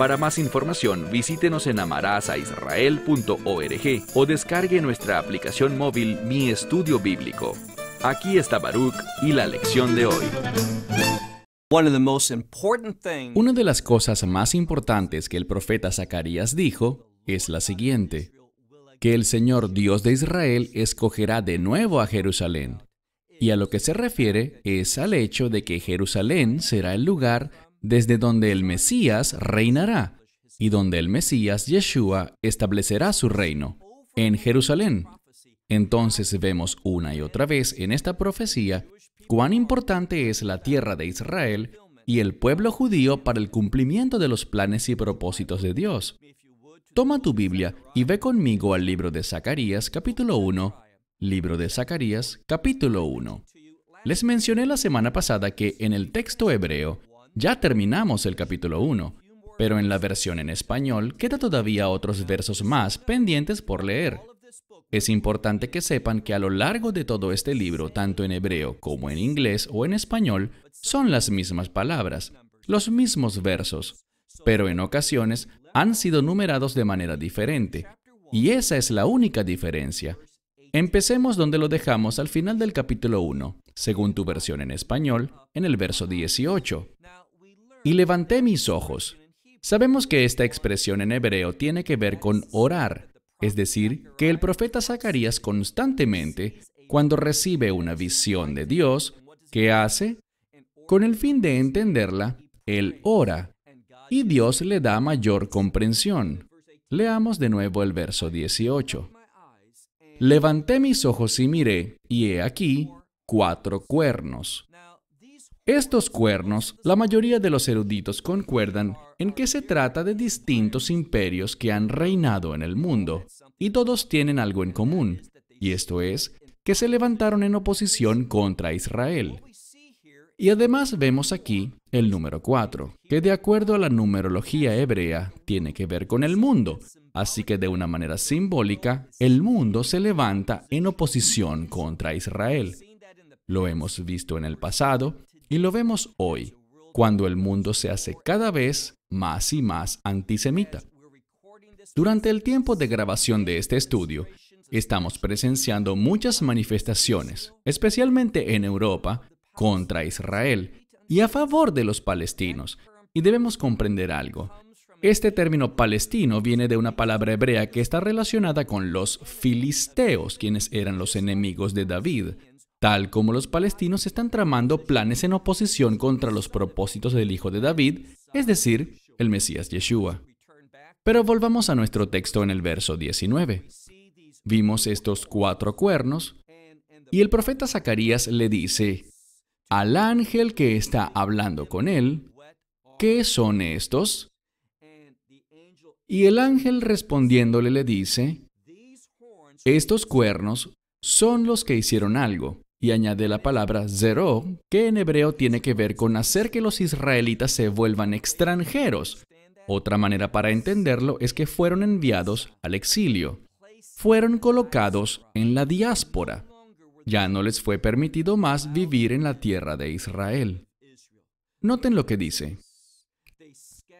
Para más información, visítenos en amarazaisrael.org o descargue nuestra aplicación móvil Mi Estudio Bíblico. Aquí está Baruch y la lección de hoy. Una de las cosas más importantes que el profeta Zacarías dijo es la siguiente, que el Señor Dios de Israel escogerá de nuevo a Jerusalén. Y a lo que se refiere es al hecho de que Jerusalén será el lugar desde donde el Mesías reinará y donde el Mesías Yeshua establecerá su reino, en Jerusalén. Entonces vemos una y otra vez en esta profecía cuán importante es la tierra de Israel y el pueblo judío para el cumplimiento de los planes y propósitos de Dios. Toma tu Biblia y ve conmigo al libro de Zacarías capítulo 1, libro de Zacarías capítulo 1. Les mencioné la semana pasada que en el texto hebreo ya terminamos el capítulo 1, pero en la versión en español queda todavía otros versos más pendientes por leer. Es importante que sepan que a lo largo de todo este libro, tanto en hebreo como en inglés o en español, son las mismas palabras, los mismos versos, pero en ocasiones han sido numerados de manera diferente, y esa es la única diferencia. Empecemos donde lo dejamos al final del capítulo 1, según tu versión en español, en el verso 18 y levanté mis ojos. Sabemos que esta expresión en hebreo tiene que ver con orar, es decir, que el profeta Zacarías constantemente, cuando recibe una visión de Dios, ¿qué hace? Con el fin de entenderla, él ora y Dios le da mayor comprensión. Leamos de nuevo el verso 18. Levanté mis ojos y miré, y he aquí cuatro cuernos. Estos cuernos, la mayoría de los eruditos concuerdan en que se trata de distintos imperios que han reinado en el mundo, y todos tienen algo en común, y esto es que se levantaron en oposición contra Israel. Y además vemos aquí el número 4, que de acuerdo a la numerología hebrea tiene que ver con el mundo, así que de una manera simbólica, el mundo se levanta en oposición contra Israel. Lo hemos visto en el pasado y lo vemos hoy, cuando el mundo se hace cada vez más y más antisemita. Durante el tiempo de grabación de este estudio, estamos presenciando muchas manifestaciones, especialmente en Europa, contra Israel y a favor de los palestinos. Y debemos comprender algo. Este término palestino viene de una palabra hebrea que está relacionada con los filisteos, quienes eran los enemigos de David, tal como los palestinos están tramando planes en oposición contra los propósitos del Hijo de David, es decir, el Mesías Yeshua. Pero volvamos a nuestro texto en el verso 19. Vimos estos cuatro cuernos y el profeta Zacarías le dice, al ángel que está hablando con él, ¿qué son estos? Y el ángel respondiéndole le dice, estos cuernos son los que hicieron algo, y añade la palabra zeró, que en hebreo tiene que ver con hacer que los israelitas se vuelvan extranjeros. Otra manera para entenderlo es que fueron enviados al exilio. Fueron colocados en la diáspora. Ya no les fue permitido más vivir en la tierra de Israel. Noten lo que dice.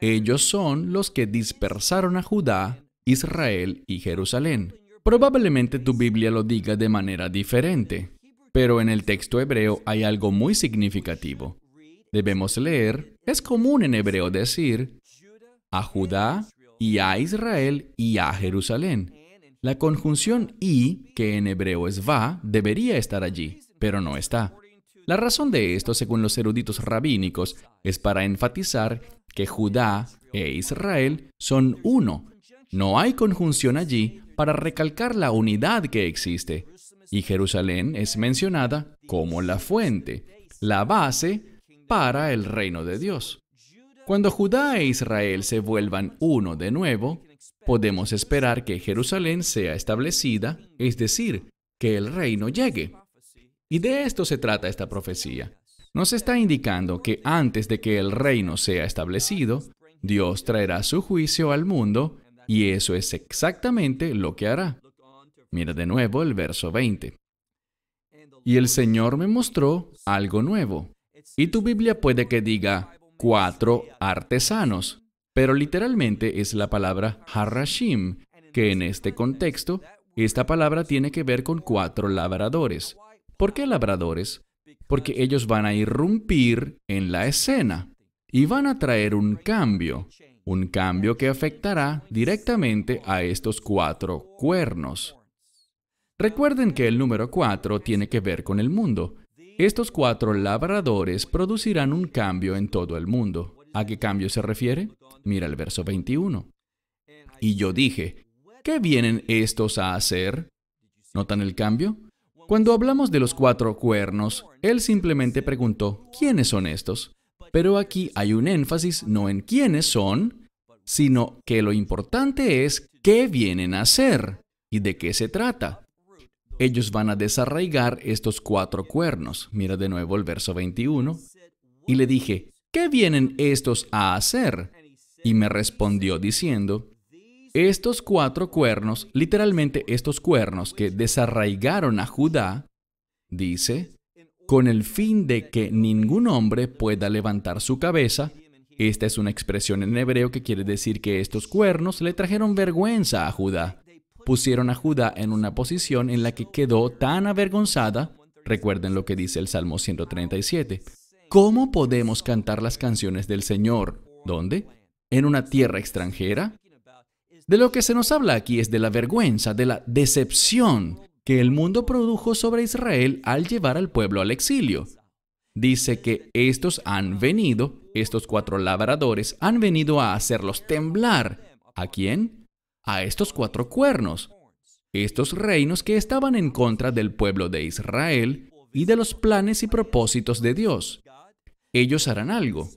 Ellos son los que dispersaron a Judá, Israel y Jerusalén. Probablemente tu Biblia lo diga de manera diferente. Pero en el texto hebreo hay algo muy significativo. Debemos leer, es común en hebreo decir, a Judá y a Israel y a Jerusalén. La conjunción y, que en hebreo es va, debería estar allí, pero no está. La razón de esto, según los eruditos rabínicos, es para enfatizar que Judá e Israel son uno. No hay conjunción allí para recalcar la unidad que existe, y Jerusalén es mencionada como la fuente, la base para el reino de Dios. Cuando Judá e Israel se vuelvan uno de nuevo, podemos esperar que Jerusalén sea establecida, es decir, que el reino llegue. Y de esto se trata esta profecía. Nos está indicando que antes de que el reino sea establecido, Dios traerá su juicio al mundo y eso es exactamente lo que hará. Mira de nuevo el verso 20. Y el Señor me mostró algo nuevo. Y tu Biblia puede que diga cuatro artesanos, pero literalmente es la palabra harashim, que en este contexto, esta palabra tiene que ver con cuatro labradores. ¿Por qué labradores? Porque ellos van a irrumpir en la escena y van a traer un cambio, un cambio que afectará directamente a estos cuatro cuernos. Recuerden que el número 4 tiene que ver con el mundo. Estos cuatro labradores producirán un cambio en todo el mundo. ¿A qué cambio se refiere? Mira el verso 21. Y yo dije, ¿qué vienen estos a hacer? ¿Notan el cambio? Cuando hablamos de los cuatro cuernos, él simplemente preguntó, ¿quiénes son estos? Pero aquí hay un énfasis no en quiénes son, sino que lo importante es qué vienen a hacer y de qué se trata ellos van a desarraigar estos cuatro cuernos. Mira de nuevo el verso 21. Y le dije, ¿qué vienen estos a hacer? Y me respondió diciendo, estos cuatro cuernos, literalmente estos cuernos que desarraigaron a Judá, dice, con el fin de que ningún hombre pueda levantar su cabeza. Esta es una expresión en hebreo que quiere decir que estos cuernos le trajeron vergüenza a Judá pusieron a Judá en una posición en la que quedó tan avergonzada, recuerden lo que dice el Salmo 137, ¿cómo podemos cantar las canciones del Señor? ¿Dónde? ¿En una tierra extranjera? De lo que se nos habla aquí es de la vergüenza, de la decepción que el mundo produjo sobre Israel al llevar al pueblo al exilio. Dice que estos han venido, estos cuatro labradores han venido a hacerlos temblar. ¿A quién? a estos cuatro cuernos, estos reinos que estaban en contra del pueblo de Israel y de los planes y propósitos de Dios. Ellos harán algo.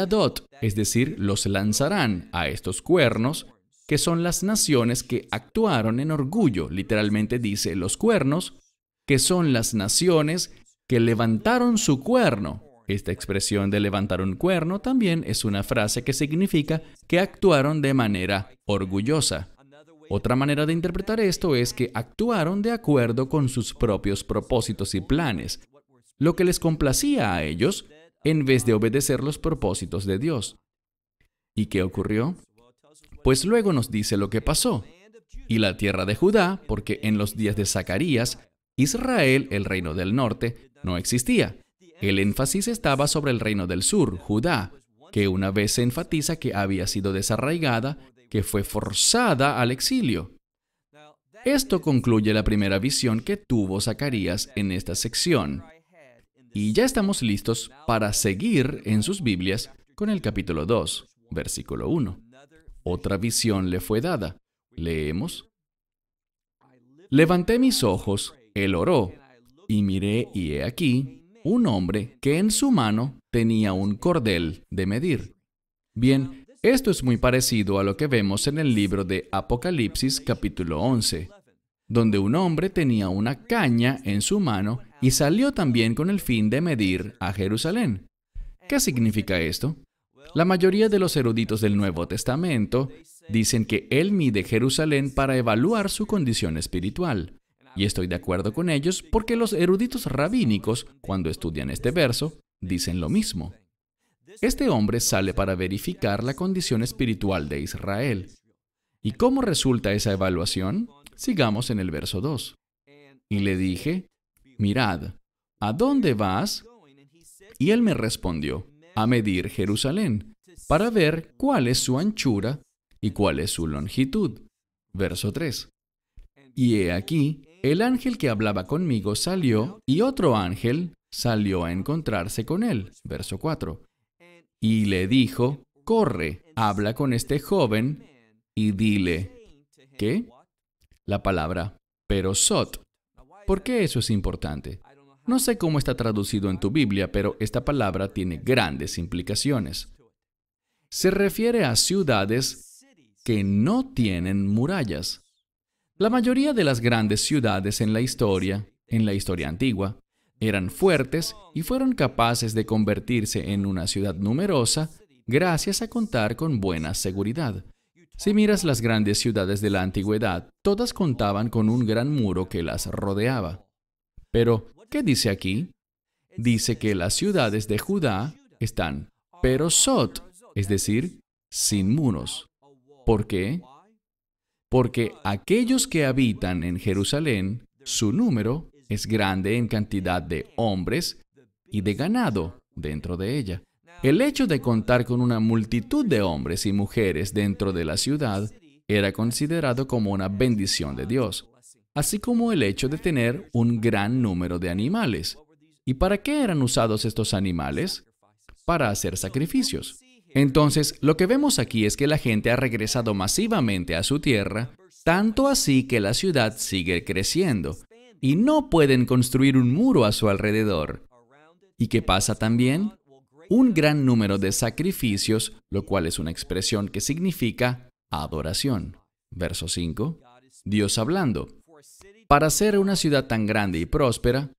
adot es decir, los lanzarán a estos cuernos, que son las naciones que actuaron en orgullo, literalmente dice los cuernos, que son las naciones que levantaron su cuerno esta expresión de levantar un cuerno también es una frase que significa que actuaron de manera orgullosa. Otra manera de interpretar esto es que actuaron de acuerdo con sus propios propósitos y planes, lo que les complacía a ellos en vez de obedecer los propósitos de Dios. ¿Y qué ocurrió? Pues luego nos dice lo que pasó. Y la tierra de Judá, porque en los días de Zacarías, Israel, el reino del norte, no existía. El énfasis estaba sobre el reino del sur, Judá, que una vez se enfatiza que había sido desarraigada, que fue forzada al exilio. Esto concluye la primera visión que tuvo Zacarías en esta sección. Y ya estamos listos para seguir en sus Biblias con el capítulo 2, versículo 1. Otra visión le fue dada. Leemos. Levanté mis ojos, él oró, y miré y he aquí un hombre que en su mano tenía un cordel de medir. Bien, esto es muy parecido a lo que vemos en el libro de Apocalipsis capítulo 11, donde un hombre tenía una caña en su mano y salió también con el fin de medir a Jerusalén. ¿Qué significa esto? La mayoría de los eruditos del Nuevo Testamento dicen que él mide Jerusalén para evaluar su condición espiritual. Y estoy de acuerdo con ellos porque los eruditos rabínicos, cuando estudian este verso, dicen lo mismo. Este hombre sale para verificar la condición espiritual de Israel. ¿Y cómo resulta esa evaluación? Sigamos en el verso 2. Y le dije, mirad, ¿a dónde vas? Y él me respondió, a medir Jerusalén, para ver cuál es su anchura y cuál es su longitud. Verso 3. Y he aquí el ángel que hablaba conmigo salió y otro ángel salió a encontrarse con él. Verso 4. Y le dijo, corre, habla con este joven y dile, ¿qué? La palabra pero sot. ¿Por qué eso es importante? No sé cómo está traducido en tu Biblia, pero esta palabra tiene grandes implicaciones. Se refiere a ciudades que no tienen murallas. La mayoría de las grandes ciudades en la historia, en la historia antigua, eran fuertes y fueron capaces de convertirse en una ciudad numerosa gracias a contar con buena seguridad. Si miras las grandes ciudades de la antigüedad, todas contaban con un gran muro que las rodeaba. Pero, ¿qué dice aquí? Dice que las ciudades de Judá están pero sot, es decir, sin muros. ¿Por qué? porque aquellos que habitan en Jerusalén, su número es grande en cantidad de hombres y de ganado dentro de ella. El hecho de contar con una multitud de hombres y mujeres dentro de la ciudad era considerado como una bendición de Dios, así como el hecho de tener un gran número de animales. ¿Y para qué eran usados estos animales? Para hacer sacrificios. Entonces, lo que vemos aquí es que la gente ha regresado masivamente a su tierra, tanto así que la ciudad sigue creciendo, y no pueden construir un muro a su alrededor. ¿Y qué pasa también? Un gran número de sacrificios, lo cual es una expresión que significa adoración. Verso 5. Dios hablando. Para ser una ciudad tan grande y próspera,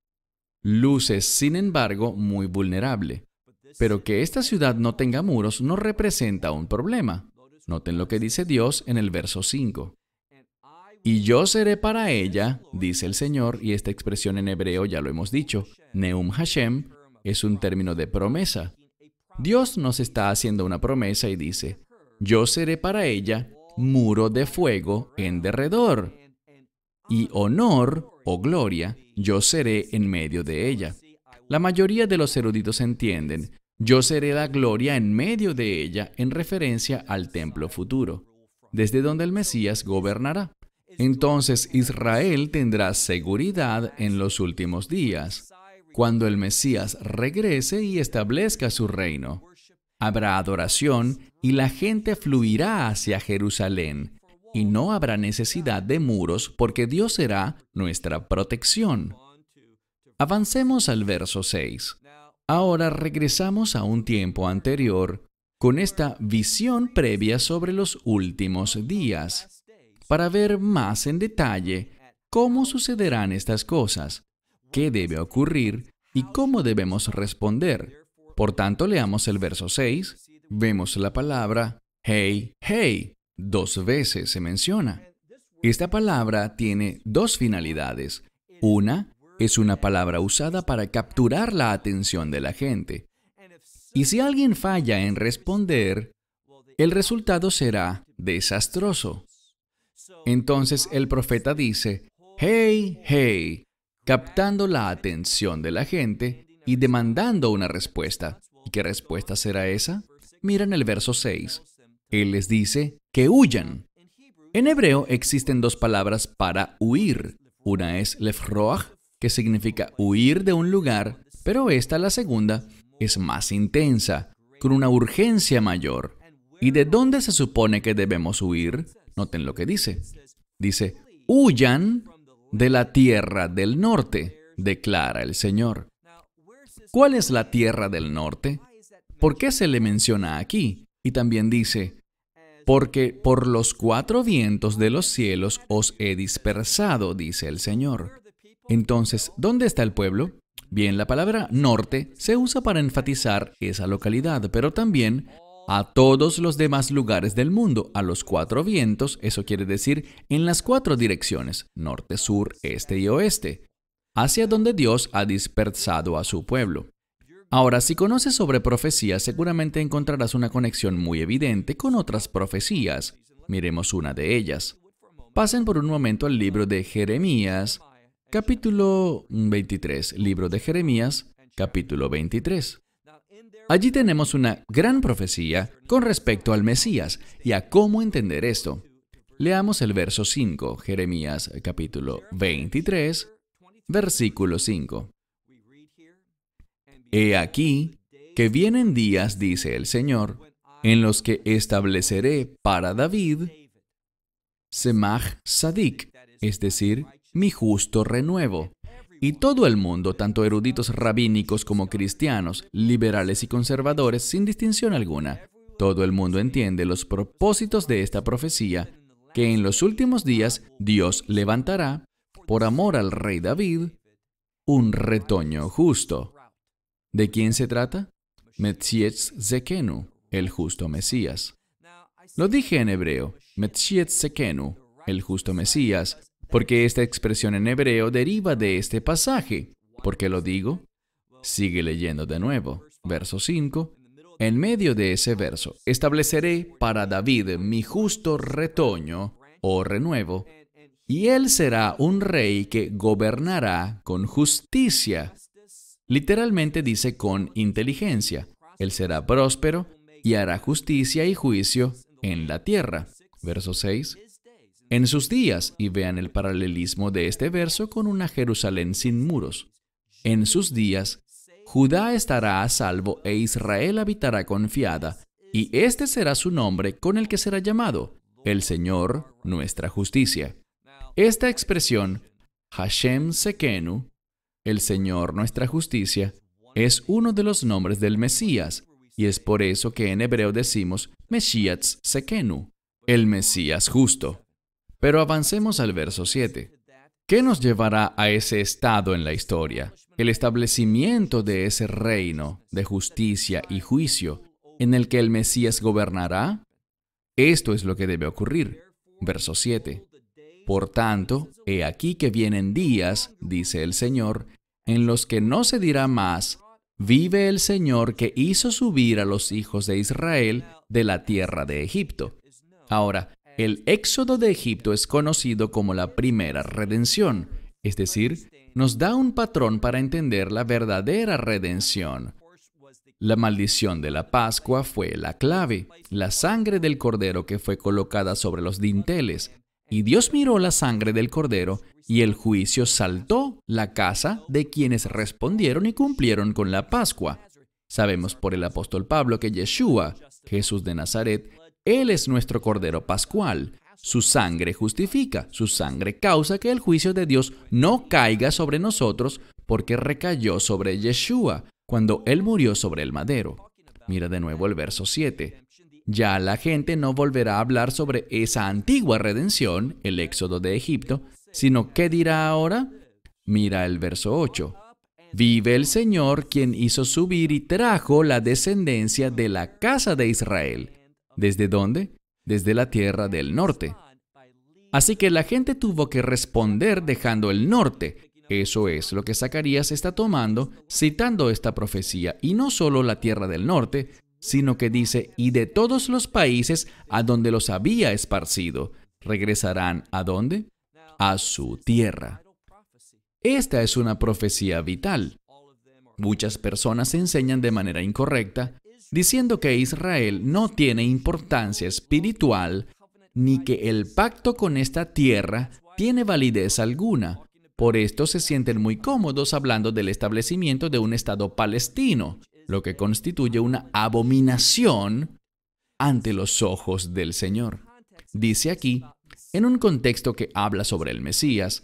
luce, sin embargo, muy vulnerable. Pero que esta ciudad no tenga muros no representa un problema. Noten lo que dice Dios en el verso 5. Y yo seré para ella, dice el Señor, y esta expresión en hebreo ya lo hemos dicho, Neum Hashem, es un término de promesa. Dios nos está haciendo una promesa y dice, yo seré para ella muro de fuego en derredor, y honor o gloria yo seré en medio de ella. La mayoría de los eruditos entienden yo seré la gloria en medio de ella en referencia al templo futuro, desde donde el Mesías gobernará. Entonces Israel tendrá seguridad en los últimos días, cuando el Mesías regrese y establezca su reino. Habrá adoración y la gente fluirá hacia Jerusalén, y no habrá necesidad de muros porque Dios será nuestra protección. Avancemos al verso 6. Ahora regresamos a un tiempo anterior con esta visión previa sobre los últimos días para ver más en detalle cómo sucederán estas cosas, qué debe ocurrir y cómo debemos responder. Por tanto, leamos el verso 6, vemos la palabra hey, hey, dos veces se menciona. Esta palabra tiene dos finalidades. Una es una palabra usada para capturar la atención de la gente. Y si alguien falla en responder, el resultado será desastroso. Entonces el profeta dice, hey, hey, captando la atención de la gente y demandando una respuesta. ¿Y qué respuesta será esa? Miren el verso 6. Él les dice que huyan. En hebreo existen dos palabras para huir. Una es lefroach que significa huir de un lugar, pero esta, la segunda, es más intensa, con una urgencia mayor. ¿Y de dónde se supone que debemos huir? Noten lo que dice. Dice, huyan de la tierra del norte, declara el Señor. ¿Cuál es la tierra del norte? ¿Por qué se le menciona aquí? Y también dice, porque por los cuatro vientos de los cielos os he dispersado, dice el Señor. Entonces, ¿dónde está el pueblo? Bien, la palabra norte se usa para enfatizar esa localidad, pero también a todos los demás lugares del mundo, a los cuatro vientos, eso quiere decir en las cuatro direcciones, norte, sur, este y oeste, hacia donde Dios ha dispersado a su pueblo. Ahora, si conoces sobre profecías, seguramente encontrarás una conexión muy evidente con otras profecías. Miremos una de ellas. Pasen por un momento al libro de Jeremías, Capítulo 23, libro de Jeremías, capítulo 23. Allí tenemos una gran profecía con respecto al Mesías y a cómo entender esto. Leamos el verso 5, Jeremías capítulo 23, versículo 5. He aquí que vienen días, dice el Señor, en los que estableceré para David Semach Sadik, es decir, mi justo renuevo. Y todo el mundo, tanto eruditos rabínicos como cristianos, liberales y conservadores, sin distinción alguna, todo el mundo entiende los propósitos de esta profecía, que en los últimos días Dios levantará, por amor al rey David, un retoño justo. ¿De quién se trata? Metzietz Zekenu, el justo Mesías. Lo dije en hebreo, Metzietz Zekenu, el justo Mesías, porque esta expresión en hebreo deriva de este pasaje. ¿Por qué lo digo? Sigue leyendo de nuevo. Verso 5. En medio de ese verso, estableceré para David mi justo retoño o renuevo, y él será un rey que gobernará con justicia. Literalmente dice con inteligencia. Él será próspero y hará justicia y juicio en la tierra. Verso 6 en sus días, y vean el paralelismo de este verso con una Jerusalén sin muros. En sus días, Judá estará a salvo e Israel habitará confiada, y este será su nombre con el que será llamado, el Señor, nuestra justicia. Esta expresión, Hashem Sekenu, el Señor, nuestra justicia, es uno de los nombres del Mesías, y es por eso que en hebreo decimos Mesías Sekenu, el Mesías justo. Pero avancemos al verso 7. ¿Qué nos llevará a ese estado en la historia? El establecimiento de ese reino de justicia y juicio en el que el Mesías gobernará. Esto es lo que debe ocurrir. Verso 7. Por tanto, he aquí que vienen días, dice el Señor, en los que no se dirá más, vive el Señor que hizo subir a los hijos de Israel de la tierra de Egipto. Ahora, el éxodo de Egipto es conocido como la primera redención, es decir, nos da un patrón para entender la verdadera redención. La maldición de la Pascua fue la clave, la sangre del cordero que fue colocada sobre los dinteles, y Dios miró la sangre del cordero, y el juicio saltó la casa de quienes respondieron y cumplieron con la Pascua. Sabemos por el apóstol Pablo que Yeshua, Jesús de Nazaret, él es nuestro Cordero Pascual. Su sangre justifica, su sangre causa que el juicio de Dios no caiga sobre nosotros porque recayó sobre Yeshua cuando él murió sobre el madero. Mira de nuevo el verso 7. Ya la gente no volverá a hablar sobre esa antigua redención, el éxodo de Egipto, sino ¿qué dirá ahora? Mira el verso 8. Vive el Señor quien hizo subir y trajo la descendencia de la casa de Israel ¿Desde dónde? Desde la tierra del norte. Así que la gente tuvo que responder dejando el norte. Eso es lo que Zacarías está tomando citando esta profecía, y no solo la tierra del norte, sino que dice, y de todos los países a donde los había esparcido, regresarán a dónde? A su tierra. Esta es una profecía vital. Muchas personas enseñan de manera incorrecta diciendo que Israel no tiene importancia espiritual ni que el pacto con esta tierra tiene validez alguna. Por esto se sienten muy cómodos hablando del establecimiento de un Estado palestino, lo que constituye una abominación ante los ojos del Señor. Dice aquí, en un contexto que habla sobre el Mesías,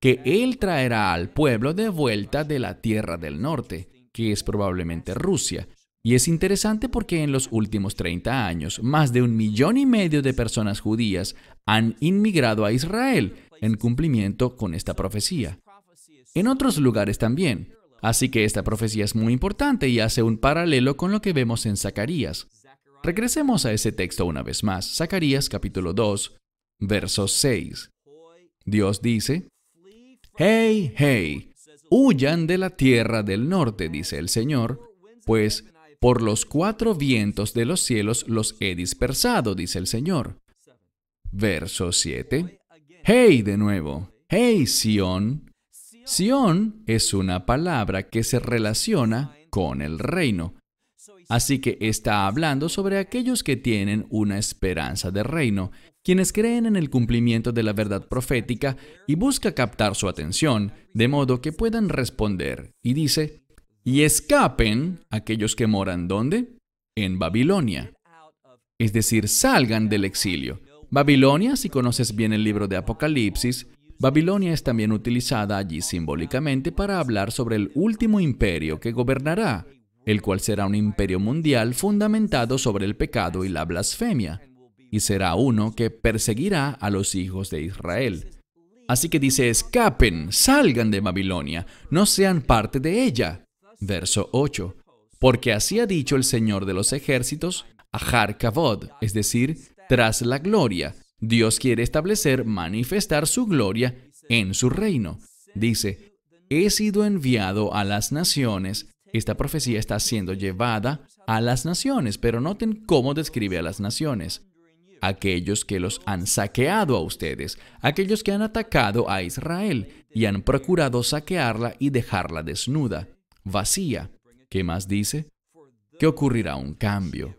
que Él traerá al pueblo de vuelta de la tierra del norte, que es probablemente Rusia, y es interesante porque en los últimos 30 años, más de un millón y medio de personas judías han inmigrado a Israel en cumplimiento con esta profecía. En otros lugares también. Así que esta profecía es muy importante y hace un paralelo con lo que vemos en Zacarías. Regresemos a ese texto una vez más. Zacarías capítulo 2, verso 6. Dios dice, Hey, hey, huyan de la tierra del norte, dice el Señor, pues por los cuatro vientos de los cielos los he dispersado, dice el Señor. Verso 7. Hey de nuevo. Hey Sión. Sión es una palabra que se relaciona con el reino. Así que está hablando sobre aquellos que tienen una esperanza de reino, quienes creen en el cumplimiento de la verdad profética y busca captar su atención, de modo que puedan responder. Y dice, y escapen aquellos que moran ¿dónde? En Babilonia. Es decir, salgan del exilio. Babilonia, si conoces bien el libro de Apocalipsis, Babilonia es también utilizada allí simbólicamente para hablar sobre el último imperio que gobernará, el cual será un imperio mundial fundamentado sobre el pecado y la blasfemia, y será uno que perseguirá a los hijos de Israel. Así que dice, escapen, salgan de Babilonia, no sean parte de ella verso 8. Porque así ha dicho el Señor de los ejércitos, Ajar Kavod, es decir, tras la gloria. Dios quiere establecer, manifestar su gloria en su reino. Dice, he sido enviado a las naciones. Esta profecía está siendo llevada a las naciones, pero noten cómo describe a las naciones. Aquellos que los han saqueado a ustedes, aquellos que han atacado a Israel y han procurado saquearla y dejarla desnuda vacía. ¿Qué más dice? Que ocurrirá un cambio.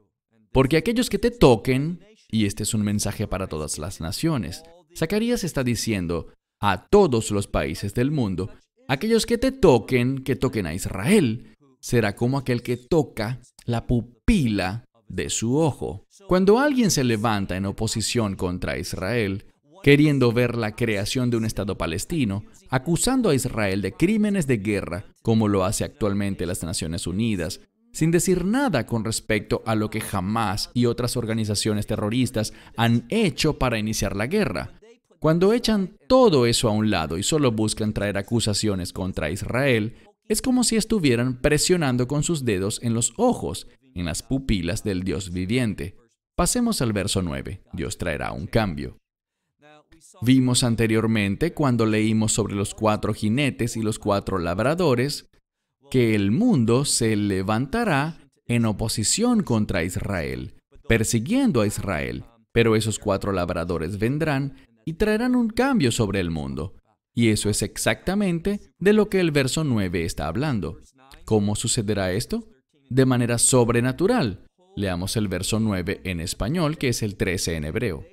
Porque aquellos que te toquen, y este es un mensaje para todas las naciones, Zacarías está diciendo a todos los países del mundo, aquellos que te toquen, que toquen a Israel, será como aquel que toca la pupila de su ojo. Cuando alguien se levanta en oposición contra Israel, queriendo ver la creación de un Estado palestino, acusando a Israel de crímenes de guerra, como lo hace actualmente las Naciones Unidas, sin decir nada con respecto a lo que Hamas y otras organizaciones terroristas han hecho para iniciar la guerra. Cuando echan todo eso a un lado y solo buscan traer acusaciones contra Israel, es como si estuvieran presionando con sus dedos en los ojos, en las pupilas del Dios viviente. Pasemos al verso 9. Dios traerá un cambio. Vimos anteriormente, cuando leímos sobre los cuatro jinetes y los cuatro labradores, que el mundo se levantará en oposición contra Israel, persiguiendo a Israel, pero esos cuatro labradores vendrán y traerán un cambio sobre el mundo. Y eso es exactamente de lo que el verso 9 está hablando. ¿Cómo sucederá esto? De manera sobrenatural. Leamos el verso 9 en español, que es el 13 en hebreo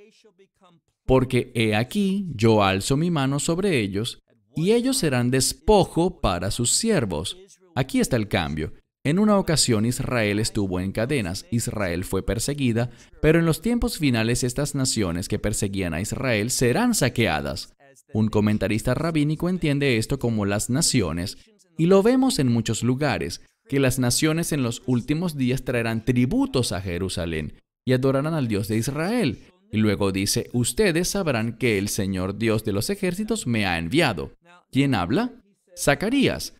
porque he aquí yo alzo mi mano sobre ellos, y ellos serán despojo para sus siervos. Aquí está el cambio. En una ocasión Israel estuvo en cadenas, Israel fue perseguida, pero en los tiempos finales estas naciones que perseguían a Israel serán saqueadas. Un comentarista rabínico entiende esto como las naciones, y lo vemos en muchos lugares, que las naciones en los últimos días traerán tributos a Jerusalén y adorarán al Dios de Israel. Y luego dice, ustedes sabrán que el Señor Dios de los ejércitos me ha enviado. ¿Quién habla? Zacarías.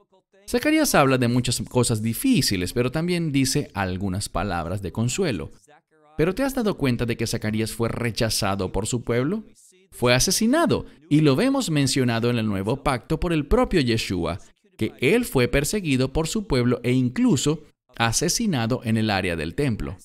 Zacarías habla de muchas cosas difíciles, pero también dice algunas palabras de consuelo. Pero ¿te has dado cuenta de que Zacarías fue rechazado por su pueblo? Fue asesinado y lo vemos mencionado en el nuevo pacto por el propio Yeshua, que él fue perseguido por su pueblo e incluso asesinado en el área del templo.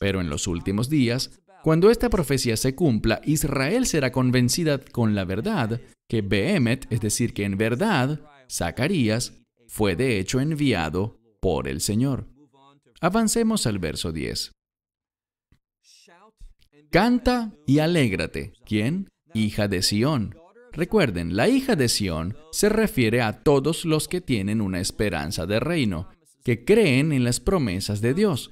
Pero en los últimos días, cuando esta profecía se cumpla, Israel será convencida con la verdad que Behemet, es decir, que en verdad, Zacarías fue de hecho enviado por el Señor. Avancemos al verso 10. Canta y alégrate. ¿Quién? Hija de Sión. Recuerden, la hija de Sión se refiere a todos los que tienen una esperanza de reino, que creen en las promesas de Dios,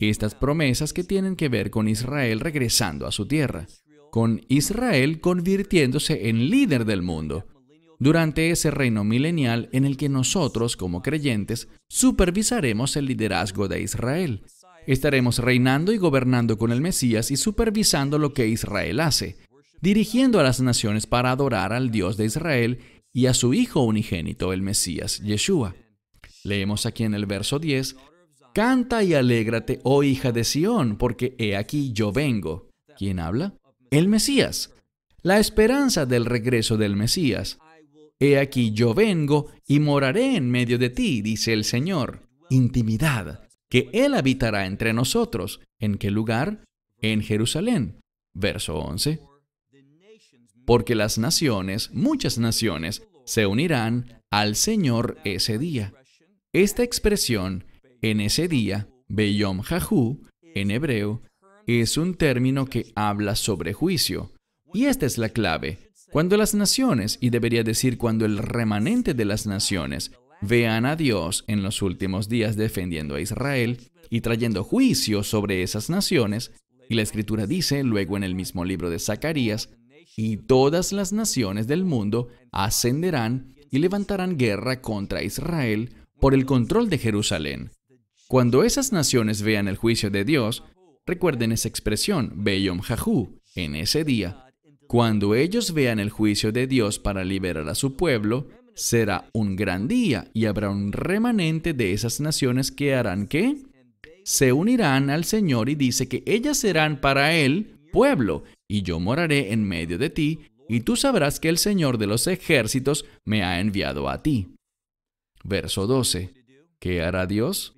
estas promesas que tienen que ver con Israel regresando a su tierra, con Israel convirtiéndose en líder del mundo, durante ese reino milenial en el que nosotros, como creyentes, supervisaremos el liderazgo de Israel. Estaremos reinando y gobernando con el Mesías y supervisando lo que Israel hace, dirigiendo a las naciones para adorar al Dios de Israel y a su Hijo unigénito, el Mesías, Yeshua. Leemos aquí en el verso 10 Canta y alégrate, oh hija de Sión, porque he aquí yo vengo. ¿Quién habla? El Mesías. La esperanza del regreso del Mesías. He aquí yo vengo y moraré en medio de ti, dice el Señor. Intimidad, que Él habitará entre nosotros. ¿En qué lugar? En Jerusalén. Verso 11. Porque las naciones, muchas naciones, se unirán al Señor ese día. Esta expresión en ese día, Beyom Jahu, en hebreo, es un término que habla sobre juicio. Y esta es la clave. Cuando las naciones, y debería decir cuando el remanente de las naciones, vean a Dios en los últimos días defendiendo a Israel y trayendo juicio sobre esas naciones, y la escritura dice luego en el mismo libro de Zacarías, y todas las naciones del mundo ascenderán y levantarán guerra contra Israel por el control de Jerusalén. Cuando esas naciones vean el juicio de Dios, recuerden esa expresión, Beyom Jahu, en ese día. Cuando ellos vean el juicio de Dios para liberar a su pueblo, será un gran día y habrá un remanente de esas naciones que harán ¿qué? se unirán al Señor y dice que ellas serán para él pueblo, y yo moraré en medio de ti, y tú sabrás que el Señor de los ejércitos me ha enviado a ti. Verso 12. ¿Qué hará Dios?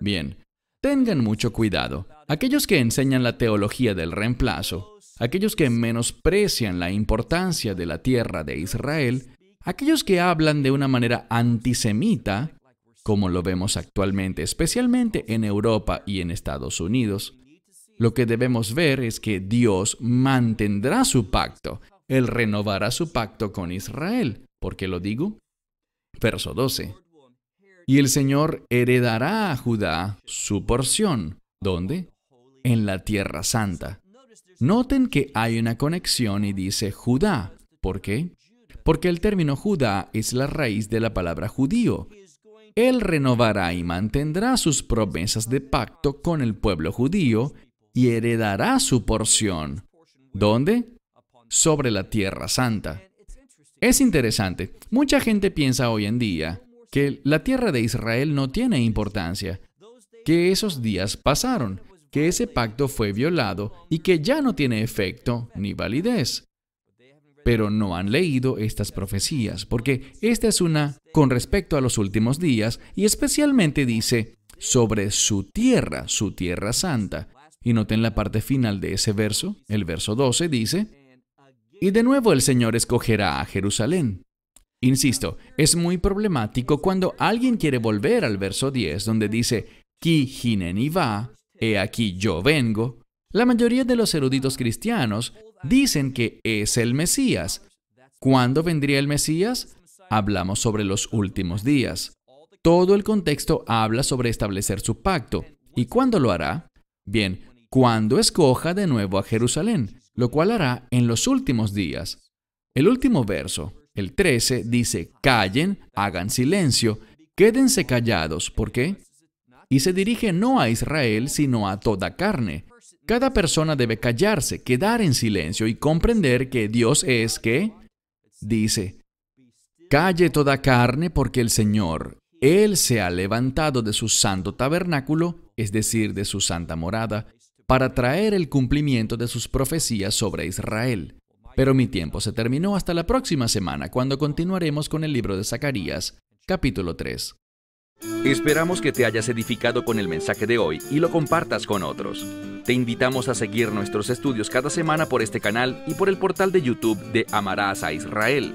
Bien, tengan mucho cuidado. Aquellos que enseñan la teología del reemplazo, aquellos que menosprecian la importancia de la tierra de Israel, aquellos que hablan de una manera antisemita, como lo vemos actualmente, especialmente en Europa y en Estados Unidos, lo que debemos ver es que Dios mantendrá su pacto. Él renovará su pacto con Israel. ¿Por qué lo digo? Verso 12. Y el Señor heredará a Judá su porción. ¿Dónde? En la tierra santa. Noten que hay una conexión y dice Judá. ¿Por qué? Porque el término Judá es la raíz de la palabra judío. Él renovará y mantendrá sus promesas de pacto con el pueblo judío y heredará su porción. ¿Dónde? Sobre la tierra santa. Es interesante. Mucha gente piensa hoy en día que la tierra de Israel no tiene importancia, que esos días pasaron, que ese pacto fue violado y que ya no tiene efecto ni validez. Pero no han leído estas profecías, porque esta es una con respecto a los últimos días y especialmente dice sobre su tierra, su tierra santa. Y noten la parte final de ese verso, el verso 12 dice, y de nuevo el Señor escogerá a Jerusalén Insisto, es muy problemático cuando alguien quiere volver al verso 10 donde dice, Ki jineni va, he aquí yo vengo. La mayoría de los eruditos cristianos dicen que es el Mesías. ¿Cuándo vendría el Mesías? Hablamos sobre los últimos días. Todo el contexto habla sobre establecer su pacto. ¿Y cuándo lo hará? Bien, cuando escoja de nuevo a Jerusalén, lo cual hará en los últimos días. El último verso, el 13 dice, callen, hagan silencio, quédense callados. ¿Por qué? Y se dirige no a Israel, sino a toda carne. Cada persona debe callarse, quedar en silencio y comprender que Dios es que, dice, calle toda carne porque el Señor, Él se ha levantado de su santo tabernáculo, es decir, de su santa morada, para traer el cumplimiento de sus profecías sobre Israel. Pero mi tiempo se terminó hasta la próxima semana, cuando continuaremos con el libro de Zacarías, capítulo 3. Esperamos que te hayas edificado con el mensaje de hoy y lo compartas con otros. Te invitamos a seguir nuestros estudios cada semana por este canal y por el portal de YouTube de Amarás a Israel.